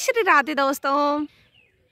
श्री राधे दोस्तों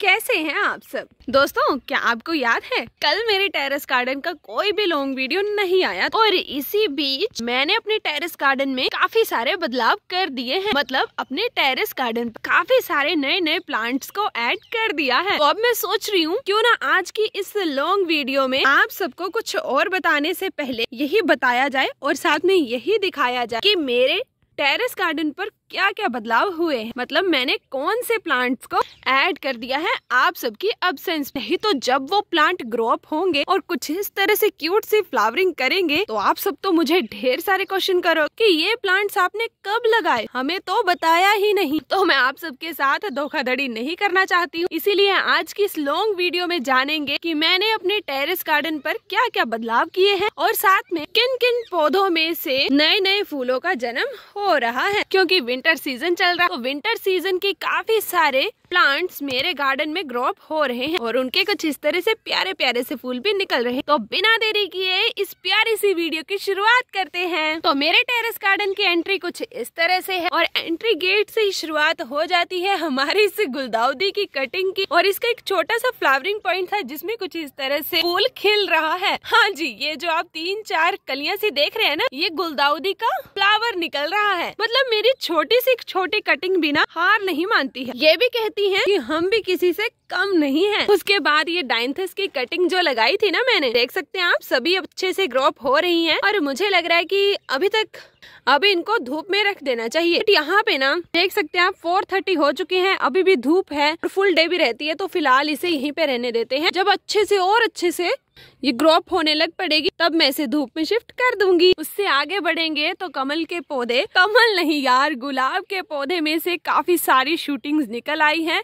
कैसे हैं आप सब दोस्तों क्या आपको याद है कल मेरे टेरेस गार्डन का कोई भी लॉन्ग वीडियो नहीं आया और इसी बीच मैंने अपने टेरेस गार्डन में काफी सारे बदलाव कर दिए हैं मतलब अपने टेरेस गार्डन काफी सारे नए नए प्लांट्स को ऐड कर दिया है तो अब मैं सोच रही हूँ क्यों ना आज की इस लॉन्ग वीडियो में आप सबको कुछ और बताने से पहले यही बताया जाए और साथ में यही दिखाया जाए की मेरे टेरेस गार्डन पर क्या क्या बदलाव हुए हैं मतलब मैंने कौन से प्लांट्स को ऐड कर दिया है आप सबकी अब्सेंस नहीं तो जब वो प्लांट ग्रो अप होंगे और कुछ इस तरह से क्यूट सी फ्लावरिंग करेंगे तो आप सब तो मुझे ढेर सारे क्वेश्चन करो कि ये प्लांट्स आपने कब लगाए हमें तो बताया ही नहीं तो मैं आप सबके साथ धोखाधड़ी नहीं करना चाहती हूँ इसीलिए आज की इस लॉन्ग वीडियो में जानेंगे की मैंने अपने टेरिस गार्डन पर क्या क्या बदलाव किए हैं और साथ में किन किन पौधों में से नए नए फूलों का जन्म हो रहा है क्यूँकी विंटर सीजन चल रहा है तो विंटर सीजन के काफी सारे प्लांट्स मेरे गार्डन में ग्रो अप हो रहे हैं और उनके कुछ इस तरह से प्यारे प्यारे से फूल भी निकल रहे हैं तो बिना देरी किए इस प्यारी सी वीडियो की शुरुआत करते हैं तो मेरे टेरेस गार्डन की एंट्री कुछ इस तरह से है और एंट्री गेट से ही शुरुआत हो जाती है हमारी इस गुलदाउदी की कटिंग की और इसका एक छोटा सा फ्लावरिंग पॉइंट था जिसमे कुछ इस तरह से फूल खिल रहा है हाँ जी ये जो आप तीन चार कलिया से देख रहे हैं ना ये गुलदाउदी का फ्लावर निकल रहा है मतलब मेरी छोटी छोटी सी छोटी कटिंग बिना हार नहीं मानती है ये भी कहती है कि हम भी किसी से कम नहीं है उसके बाद ये डाइंथस की कटिंग जो लगाई थी ना मैंने देख सकते हैं आप सभी अच्छे से ग्रोप हो रही है और मुझे लग रहा है की अभी तक अब इनको धूप में रख देना चाहिए यहाँ पे ना देख सकते हैं आप फोर थर्टी हो चुके हैं अभी भी धूप है और फुल डे भी रहती है तो फिलहाल इसे यहीं पे रहने देते हैं जब अच्छे से और अच्छे से ये ग्रोप होने लग पड़ेगी तब मैं इसे धूप में शिफ्ट कर दूंगी उससे आगे बढ़ेंगे तो कमल के पौधे कमल नहीं यार गुलाब के पौधे में से काफी सारी शूटिंग्स निकल आई हैं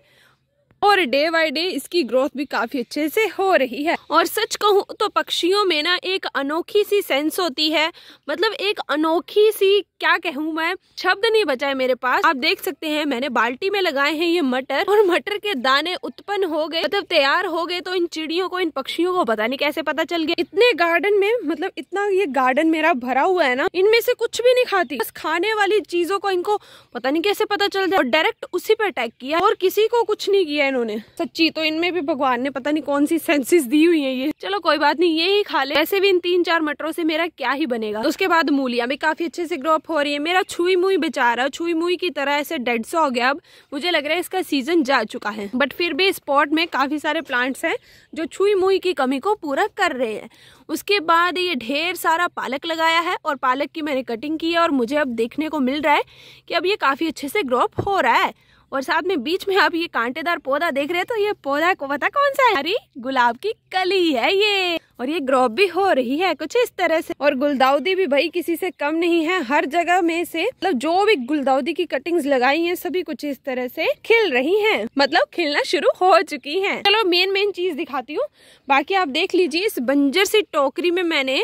और डे बाय डे इसकी ग्रोथ भी काफी अच्छे से हो रही है और सच कहूँ तो पक्षियों में ना एक अनोखी सी सेंस होती है मतलब एक अनोखी सी क्या कहूँ मैं शब्द नहीं बचा है मेरे पास आप देख सकते हैं मैंने बाल्टी में लगाए हैं ये मटर और मटर के दाने उत्पन्न हो गए मतलब तैयार हो गए तो इन चिड़ियों को इन पक्षियों को पता नहीं कैसे पता चल गया इतने गार्डन में मतलब इतना ये गार्डन मेरा भरा हुआ है ना इनमें से कुछ भी नहीं खाती बस खाने वाली चीजों को इनको पता नहीं कैसे पता चल जाए और डायरेक्ट उसी पे अटैक किया और किसी को कुछ नहीं किया इन्होंने सच्ची तो इनमें भी भगवान ने पता नहीं कौन सी सेंसेस दी हुई है ये चलो कोई बात नहीं ये ही खा ले वैसे भी इन तीन चार मटरों से मेरा क्या ही बनेगा तो उसके बाद मूलिया भी काफी अच्छे से ग्रोअप हो हो रही है मेरा छुई मुई बेचारा छुई मुई की तरह ऐसे डेड सा हो गया अब मुझे लग रहा है इसका सीजन जा चुका है बट फिर भी इस पॉट में काफ़ी सारे प्लांट्स हैं जो छुई मुई की कमी को पूरा कर रहे हैं उसके बाद ये ढेर सारा पालक लगाया है और पालक की मैंने कटिंग की है और मुझे अब देखने को मिल रहा है कि अब ये काफ़ी अच्छे से ग्रोप हो रहा है और साथ में बीच में आप ये कांटेदार पौधा देख रहे हैं तो ये पौधा को पता कौन सा है अरे गुलाब की कली है ये और ये ग्रॉप भी हो रही है कुछ इस तरह से और गुलदाउदी भी भाई किसी से कम नहीं है हर जगह में से मतलब जो भी गुलदाउदी की कटिंग्स लगाई हैं सभी कुछ इस तरह से खिल रही हैं मतलब खिलना शुरू हो चुकी हैं चलो मेन मेन चीज दिखाती हूँ बाकी आप देख लीजिए इस बंजर सी टोकरी में मैंने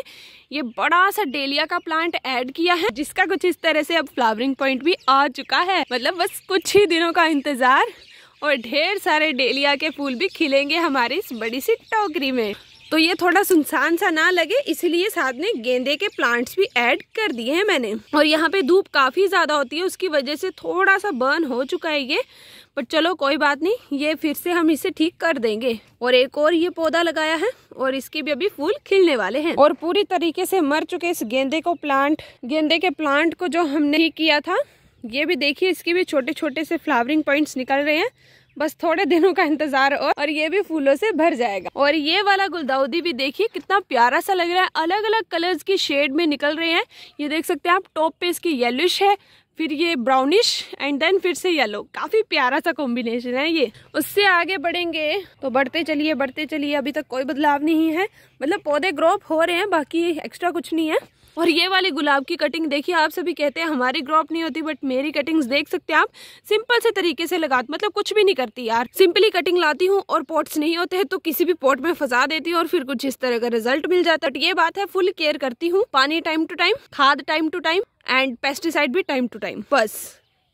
ये बड़ा सा डेलिया का प्लांट ऐड किया है जिसका कुछ इस तरह से अब फ्लावरिंग पॉइंट भी आ चुका है मतलब बस कुछ ही दिनों का इंतजार और ढेर सारे डेलिया के फूल भी खिलेंगे हमारी इस बड़ी सी टोकरी में तो ये थोड़ा सुनसान सा ना लगे इसलिए साथ में गेंदे के प्लांट्स भी ऐड कर दिए हैं मैंने और यहाँ पे धूप काफ़ी ज़्यादा होती है उसकी वजह से थोड़ा सा बर्न हो चुका है ये पर चलो कोई बात नहीं ये फिर से हम इसे ठीक कर देंगे और एक और ये पौधा लगाया है और इसके भी अभी फूल खिलने वाले हैं और पूरी तरीके से मर चुके इस गेंदे को प्लांट गेंदे के प्लांट को जो हमने किया था ये भी देखिए इसके भी छोटे छोटे से फ्लावरिंग पॉइंट्स निकल रहे हैं बस थोड़े दिनों का इंतजार और, और ये भी फूलों से भर जाएगा और ये वाला गुलदाउदी भी देखिए कितना प्यारा सा लग रहा है अलग अलग कलर्स की शेड में निकल रहे हैं ये देख सकते हैं आप टॉप पे इसकी येलिश है फिर ये ब्राउनिश एंड देन फिर से येलो काफी प्यारा सा कॉम्बिनेशन है ये उससे आगे बढ़ेंगे तो बढ़ते चलिए बढ़ते चलिए अभी तक कोई बदलाव नहीं है मतलब पौधे ग्रोप हो रहे हैं बाकी एक्स्ट्रा कुछ नहीं है और ये वाली गुलाब की कटिंग देखिए आप सभी कहते हैं हमारी ग्रॉप नहीं होती बट मेरी कटिंग्स देख सकते हैं आप सिंपल से तरीके से लगा मतलब कुछ भी नहीं करती यार सिंपली कटिंग लाती हूँ और पॉट्स नहीं होते हैं तो किसी भी पॉट में फंसा देती हूँ और फिर कुछ इस तरह का रिजल्ट मिल जाता है तो ये बात है फुल केयर करती हूँ पानी टाइम टू टाइम खाद time to time and pesticide भी टाइम टू टाइम बस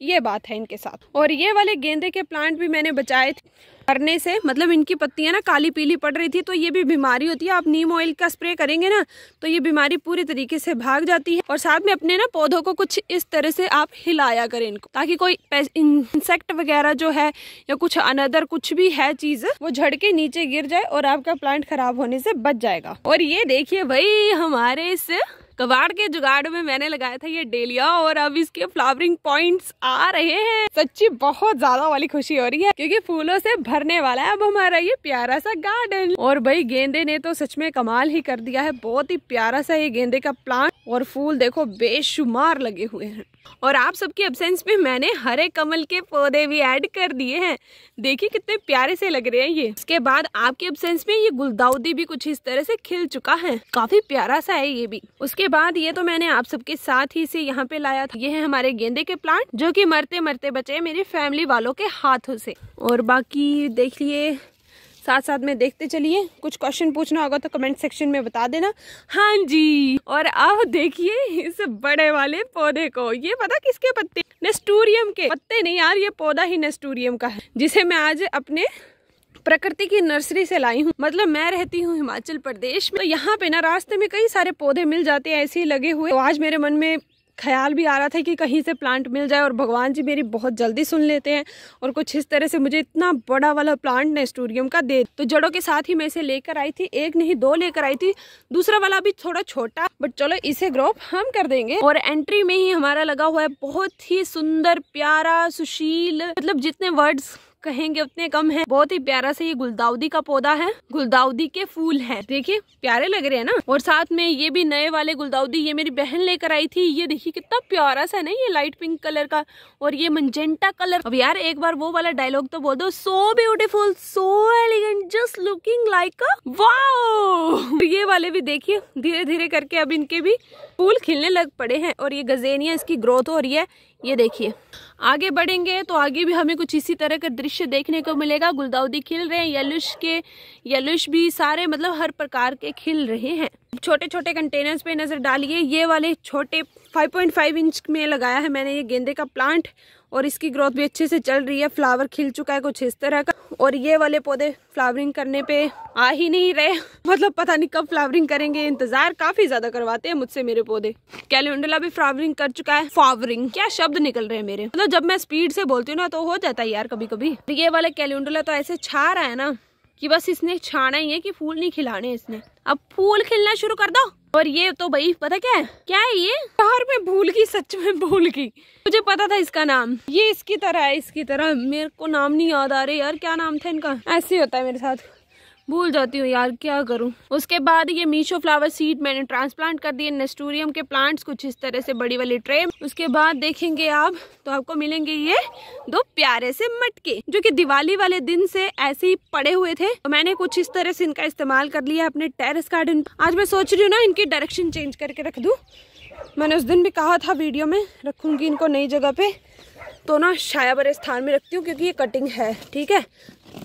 ये बात है इनके साथ और ये वाले गेंदे के प्लांट भी मैंने बचाए थे करने से मतलब इनकी पत्तियां ना काली पीली पड़ रही थी तो ये भी बीमारी होती है आप नीम ऑयल का स्प्रे करेंगे ना तो ये बीमारी पूरी तरीके से भाग जाती है और साथ में अपने ना पौधों को कुछ इस तरह से आप हिलाया करें इनको ताकि कोई इंसेक्ट वगैरह जो है या कुछ अनदर कुछ भी है चीज वो झड़के नीचे गिर जाए और आपका प्लांट खराब होने से बच जाएगा और ये देखिए भाई हमारे इस कबाड़ के जुगाड़ में मैंने लगाया था ये डेलिया और अब इसके फ्लावरिंग पॉइंट्स आ रहे हैं सच्ची बहुत ज्यादा वाली खुशी हो रही है क्योंकि फूलों से भरने वाला है अब हमारा ये प्यारा सा गार्डन और भाई गेंदे ने तो सच में कमाल ही कर दिया है बहुत ही प्यारा सा ये गेंदे का प्लांट और फूल देखो बेशुमार लगे हुए हैं और आप सबकी एबसेंस में मैंने हरे कमल के पौधे भी ऐड कर दिए हैं देखिए कितने प्यारे से लग रहे हैं ये इसके बाद आपकी एबसेंस में ये गुलदाउदी भी कुछ इस तरह से खिल चुका है काफी प्यारा सा है ये भी उसके बाद ये तो मैंने आप सबके साथ ही से यहाँ पे लाया था ये है हमारे गेंदे के प्लांट जो की मरते मरते बचे मेरी फैमिली वालों के हाथों से और बाकी देख लिए साथ साथ में देखते चलिए कुछ क्वेश्चन पूछना होगा तो कमेंट सेक्शन में बता देना हाँ जी और आप देखिए इस बड़े वाले पौधे को ये पता किसके पत्ते नेस्टूरियम के पत्ते नहीं यार ये पौधा ही नेस्टूरियम का है जिसे मैं आज अपने प्रकृति की नर्सरी से लाई हूँ मतलब मैं रहती हूँ हिमाचल प्रदेश में तो यहाँ पे ना रास्ते में कई सारे पौधे मिल जाते हैं ऐसे ही लगे हुए तो आज मेरे मन में ख्याल भी आ रहा था कि कहीं से प्लांट मिल जाए और भगवान जी मेरी बहुत जल्दी सुन लेते हैं और कुछ इस तरह से मुझे इतना बड़ा वाला प्लांट नेस्टोरियम का दे तो जड़ों के साथ ही मैं इसे लेकर आई थी एक नहीं दो लेकर आई थी दूसरा वाला भी थोड़ा छोटा बट चलो इसे ग्रोप हम कर देंगे और एंट्री में ही हमारा लगा हुआ है बहुत ही सुंदर प्यारा सुशील मतलब जितने वर्ड्स कहेंगे उतने कम है बहुत ही प्यारा सा ये गुलदाउदी का पौधा है गुलदाउदी के फूल है देखिए प्यारे लग रहे हैं ना और साथ में ये भी नए वाले गुलदाउदी ये मेरी बहन लेकर आई थी ये देखिए कितना प्यारा सा ना ये लाइट पिंक कलर का और ये मंजेंटा कलर अब यार एक बार वो वाला डायलॉग तो बोल दो so beautiful so elegant just looking like ये वाले भी देखिए धीरे धीरे करके अब इनके भी फूल खिलने लग पड़े हैं और ये गजेनिया इसकी ग्रोथ हो रही है ये देखिए आगे बढ़ेंगे तो आगे भी हमें कुछ इसी तरह का दृश्य देखने को मिलेगा गुलदाउदी खिल रहे हैं यलुश के यलुश भी सारे मतलब हर प्रकार के खिल रहे हैं छोटे छोटे कंटेनर्स पे नज़र डालिए ये वाले छोटे 5.5 इंच में लगाया है मैंने ये गेंदे का प्लांट और इसकी ग्रोथ भी अच्छे से चल रही है फ्लावर खिल चुका है कुछ इस तरह का और ये वाले पौधे फ्लावरिंग करने पे आ ही नहीं रहे मतलब पता नहीं कब फ्लावरिंग करेंगे इंतजार काफी ज्यादा करवाते हैं मुझसे मेरे पौधे कैलेंडला भी फ्लावरिंग कर चुका है फ्लावरिंग क्या शब्द निकल रहे हैं मेरे मतलब जब मैं स्पीड से बोलती हूँ ना तो हो जाता है यार कभी कभी तो ये वाले कैलेंडला तो ऐसे छा रहा है ना कि बस इसने छाना ही है कि फूल नहीं खिलाने इसने अब फूल खिलना शुरू कर दो पर ये तो भाई पता क्या है क्या है ये यार मैं भूल गई सच में भूल गई मुझे पता था इसका नाम ये इसकी तरह है इसकी तरह मेरे को नाम नहीं याद आ रही यार क्या नाम था इनका ऐसे होता है मेरे साथ भूल जाती हूँ यार क्या करूँ उसके बाद ये मीशो फ्लावर सीड मैंने ट्रांसप्लांट कर दिए नेस्टोरियम के प्लांट्स कुछ इस तरह से बड़ी वाली ट्रे उसके बाद देखेंगे आप तो आपको मिलेंगे ये दो प्यारे से मटके जो कि दिवाली वाले दिन से ऐसे ही पड़े हुए थे तो मैंने कुछ इस तरह से इनका इस्तेमाल कर लिया अपने टेरिस गार्डन आज मैं सोच रही हूँ ना इनकी डायरेक्शन चेंज करके रख दू मैंने उस दिन भी कहा था वीडियो में रखूंगी इनको नई जगह पे तो ना छाया भरे स्थान में रखती हूँ क्योंकि ये कटिंग है ठीक है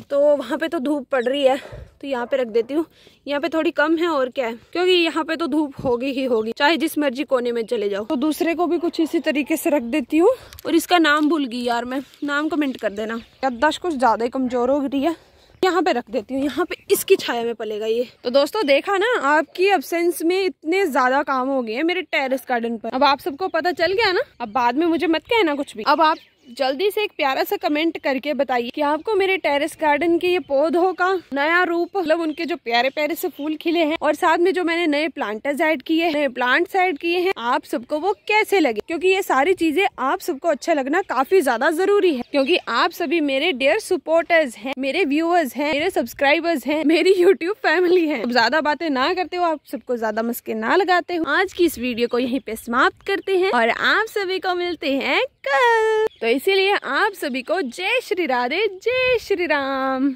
तो वहाँ पे तो धूप पड़ रही है तो यहाँ पे रख देती हूँ यहाँ पे थोड़ी कम है और क्या है क्योंकि यहाँ पे तो धूप होगी ही होगी चाहे जिस मर्जी कोने में चले जाओ तो दूसरे को भी कुछ इसी तरीके से रख देती हूँ और इसका नाम भूल गई यार मैं नाम कमेंट कर देना याददाश्त कुछ ज़्यादा ही कमज़ोर हो रही है यहाँ पे रख देती हूँ यहाँ पे इसकी छाया में पलेगा ये तो दोस्तों देखा ना आपकी अबसेंस में इतने ज्यादा काम हो गए हैं मेरे टेरेस गार्डन पर अब आप सबको पता चल गया ना अब बाद में मुझे मत कहना कुछ भी अब आप जल्दी से एक प्यारा सा कमेंट करके बताइए कि आपको मेरे टेरेस गार्डन के ये पौधों का नया रूप मतलब उनके जो प्यारे प्यारे से फूल खिले हैं और साथ में जो मैंने नए प्लांटर्स ऐड किए हैं नए प्लांट्स ऐड किए हैं आप सबको वो कैसे लगे क्योंकि ये सारी चीजें आप सबको अच्छा लगना काफी ज्यादा जरूरी है क्योंकि आप सभी मेरे डेयर सपोर्टर्स है मेरे व्यूअर्स है मेरे सब्सक्राइबर्स है मेरी यूट्यूब फैमिली है ज्यादा बातें ना करते हो आप सबको ज्यादा मस्के ना लगाते हो आज की इस वीडियो को यही पे समाप्त करते हैं और आप सभी को मिलते हैं कल तो इस इसीलिए आप सभी को जय श्री राधे जय श्री राम